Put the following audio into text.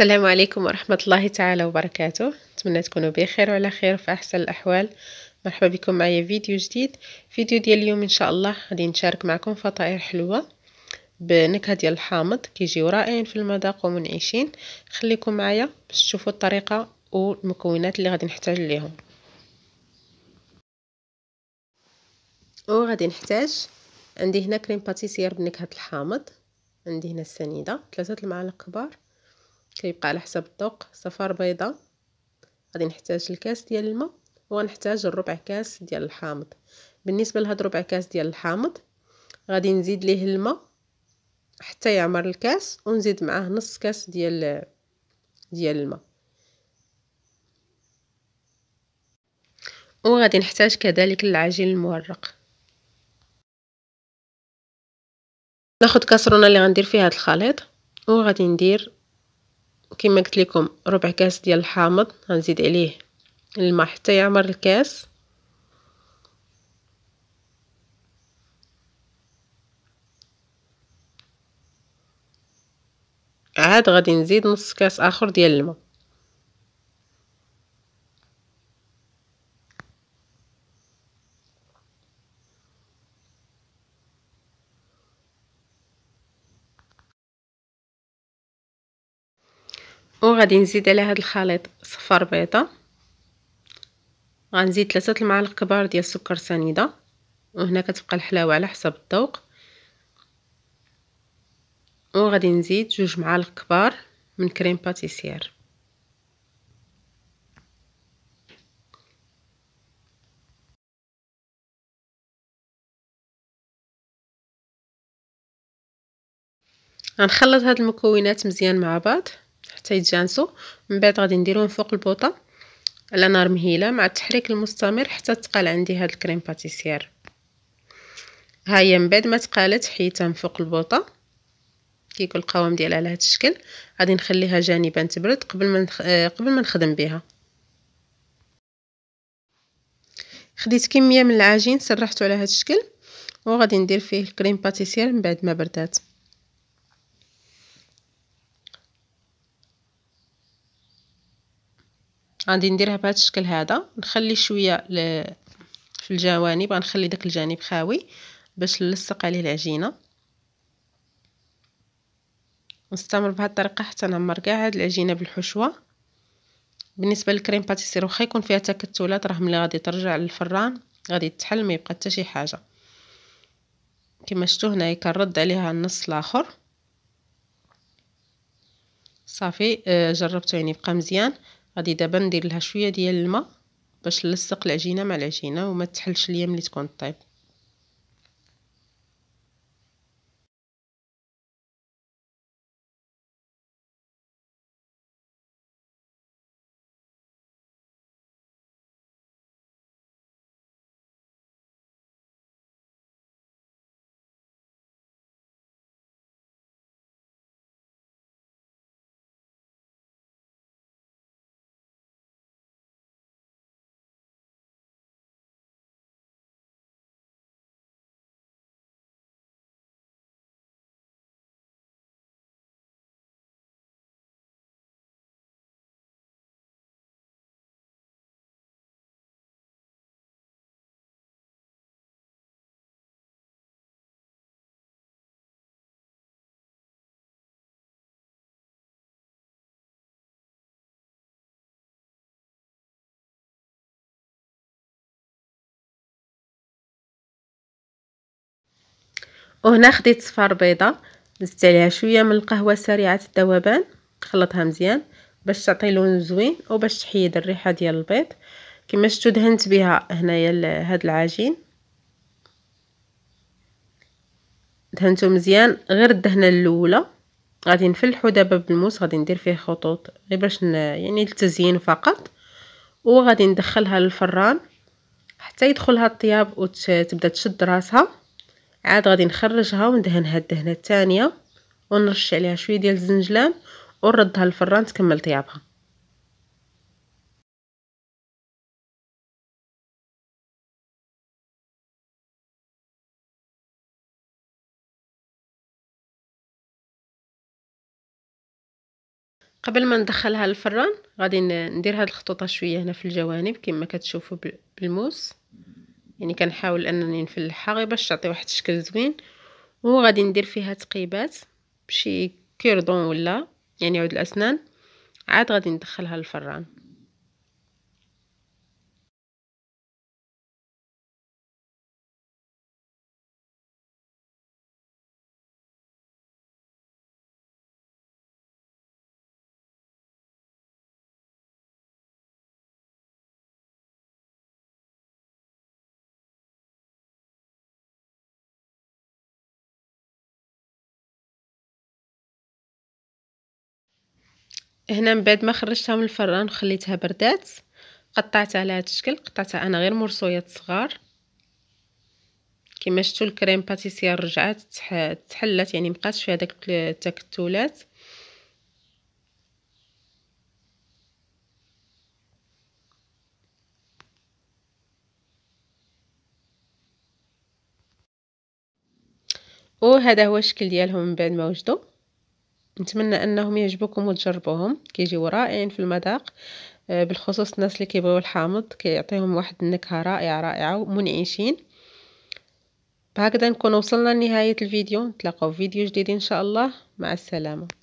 السلام عليكم ورحمة الله تعالى وبركاته نتمنى تكونوا بخير وعلى خير وفي أحسن الأحوال مرحبا بكم معايا فيديو جديد فيديو ديال اليوم إن شاء الله غادي نشارك معكم فطائر حلوة بنكهة ديال الحامض كيجيو رائعين في المذاق ومنعشين خليكم معايا باش تشوفوا الطريقة والمكونات اللي غادي نحتاج ليهم وغادي نحتاج عندي هنا كريم باتيسير بنكهة الحامض عندي هنا السنيدة ثلاثة المعالق كبار كيبقى على حسب الذوق صفار بيضة غادي نحتاج الكاس ديال الماء وغنحتاج الربع كاس ديال الحامض بالنسبه لهاد ربع كاس ديال الحامض غادي نزيد ليه الماء حتى يعمر الكاس ونزيد معاه نص كاس ديال ديال الماء وغادي نحتاج كذلك العجين المورق ناخد كاسرونه اللي غندير فيها هاد الخليط وغادي ندير كما قلت لكم ربع كاس ديال الحامض غنزيد عليه الماء حتى يعمر الكاس عاد غادي نزيد نص كاس اخر ديال الماء وغادي نزيد على هذا الخليط صفار بيضه غنزيد ثلاثة المعالق كبار ديال السكر سنيده وهنا كتبقى الحلاوه على حسب الذوق وغادي نزيد جوج معالق كبار من كريم باتيسير غنخلط هاد المكونات مزيان مع بعض حتى يتجانسوا من بعد غادي نديرهم فوق البوطه على نار مهيله مع التحريك المستمر حتى تقال عندي هاد الكريم باتيسير ها هي من بعد ما تقالت حيتها من فوق البوطه كيكون القوام ديالها على هاد الشكل غادي نخليها جانبا تبرد قبل ما نخ... آه، قبل ما نخدم بها خديت كميه من العجين سرحته على هاد الشكل وغادي ندير فيه الكريم باتيسير من بعد ما بردات غادي نديرها بهذا الشكل هذا نخلي شويه ل... في الجوانب غنخلي داك الجانب خاوي باش نلصق عليه العجينه نستمر بهذه الطريقه حتى نعمر كاع هاد العجينه بالحشوه بالنسبه للكريم باتيسير واخا يكون فيها تكتلات راه ملي غادي ترجع للفران غادي تحل ما يبقى حتى شي حاجه كما شفتوا هنايا كنرد عليها النص الاخر صافي آه، جربته يعني بقى مزيان غادي دابا ندير لها شويه ديال الماء باش نلصق العجينه مع العجينه وما تحلش ليا ملي تكون طيب وهنا خديت صفار بيضة زدت عليها شويه من القهوه سريعه الذوبان خلطها مزيان باش تعطي لون زوين وباش تحيد الريحه ديال البيض كما شفتوا دهنت بها هنايا هاد العجين دهنته مزيان غير الدهنه الاولى غادي نفلحو دابا بالموس غادي ندير فيه خطوط غير باش يعني للتزيين فقط وغادي ندخلها للفران حتى يدخلها الطياب وتبدا تشد راسها عاد غادي نخرجها وندهنها الدهنه الثانيه ونرش عليها شويه ديال الزنجلان ونردها للفران تكمل طيابها قبل ما ندخلها للفران غادي ندير هاد الخطوطه شويه هنا في الجوانب كما كتشوفوا بالموس يعني كنحاول انني نفلحها غير باش تعطي واحد الشكل زوين وغادي ندير فيها تقيبات بشي كيردون ولا يعني عود الاسنان عاد غادي ندخلها للفران هنا من بعد ما خرجتها من الفران وخليتها بردات قطعتها على هذا الشكل قطعتها انا غير مرصويات صغار كما شفتوا الكريم باتيسيير رجعات تحلت يعني مبقاتش فيها داك التكتلات وهذا هو الشكل ديالهم من بعد ما وجدوا نتمنى انهم يعجبوكم وتجربوهم كيجيو رائعين في المذاق آه، بالخصوص الناس اللي كيبغيو الحامض كيعطيهم واحد النكهه رائعه رائعه ومنعشين بهكذا نكون وصلنا لنهايه الفيديو نتلاقاو في فيديو جديد ان شاء الله مع السلامه